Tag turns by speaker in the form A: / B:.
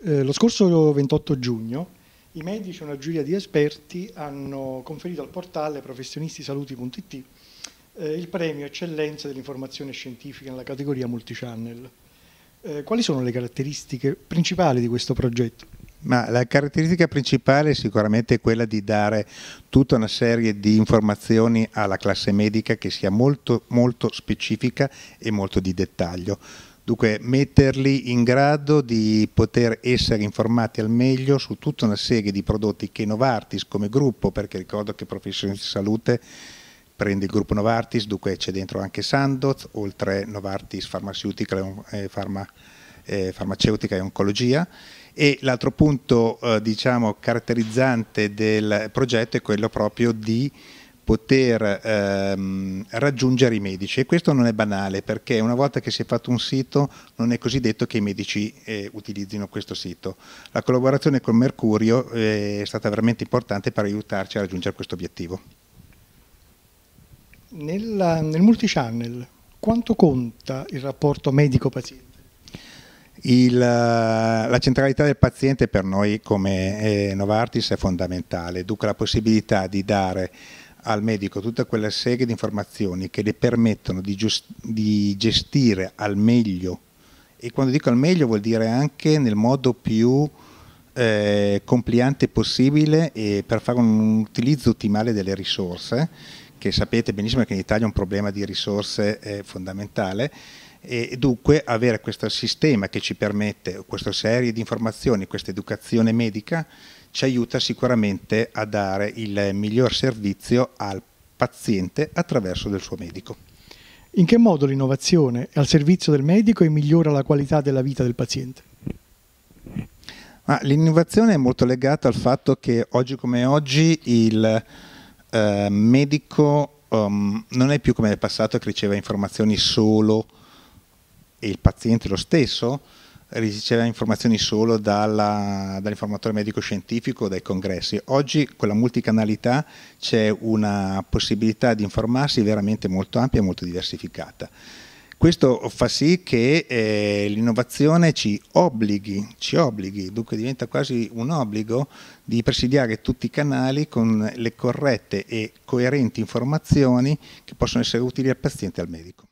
A: Eh, lo scorso 28 giugno i medici e una giuria di esperti hanno conferito al portale professionistisaluti.it eh, il premio Eccellenza dell'informazione scientifica nella categoria multichannel.
B: Eh, quali sono le caratteristiche principali di questo progetto? Ma la caratteristica principale è sicuramente quella di dare tutta una serie di informazioni alla classe medica che sia molto, molto specifica e molto di dettaglio. Dunque metterli in grado di poter essere informati al meglio su tutta una serie di prodotti che Novartis come gruppo, perché ricordo che Professionisti di Salute prende il gruppo Novartis, dunque c'è dentro anche Sandoz, oltre Novartis Pharmaceutical e Pharma eh, farmaceutica e oncologia. E l'altro punto eh, diciamo, caratterizzante del progetto è quello proprio di poter ehm, raggiungere i medici e questo non è banale perché una volta che si è fatto un sito non è così detto che i medici eh, utilizzino questo sito. La collaborazione con Mercurio eh, è stata veramente importante per aiutarci a raggiungere questo obiettivo.
A: Nella, nel multichannel quanto conta il rapporto medico-paziente?
B: Il, eh, la centralità del paziente per noi come eh, Novartis è fondamentale, dunque la possibilità di dare al medico tutta quella serie di informazioni che le permettono di, di gestire al meglio, e quando dico al meglio vuol dire anche nel modo più eh, compliante possibile e per fare un utilizzo ottimale delle risorse, che sapete benissimo che in Italia è un problema di risorse eh, fondamentale e dunque avere questo sistema che ci permette questa serie di informazioni, questa educazione medica ci aiuta sicuramente a dare il miglior servizio al paziente attraverso del suo medico.
A: In che modo l'innovazione è al servizio del medico e migliora la qualità della vita del paziente?
B: Ah, l'innovazione è molto legata al fatto che oggi come oggi il eh, medico um, non è più come nel passato che riceve informazioni solo e il paziente lo stesso riceveva informazioni solo dall'informatore medico-scientifico, o dai congressi. Oggi con la multicanalità c'è una possibilità di informarsi veramente molto ampia e molto diversificata. Questo fa sì che eh, l'innovazione ci obblighi, ci obblighi, dunque diventa quasi un obbligo di presidiare tutti i canali con le corrette e coerenti informazioni che possono essere utili al paziente e al medico.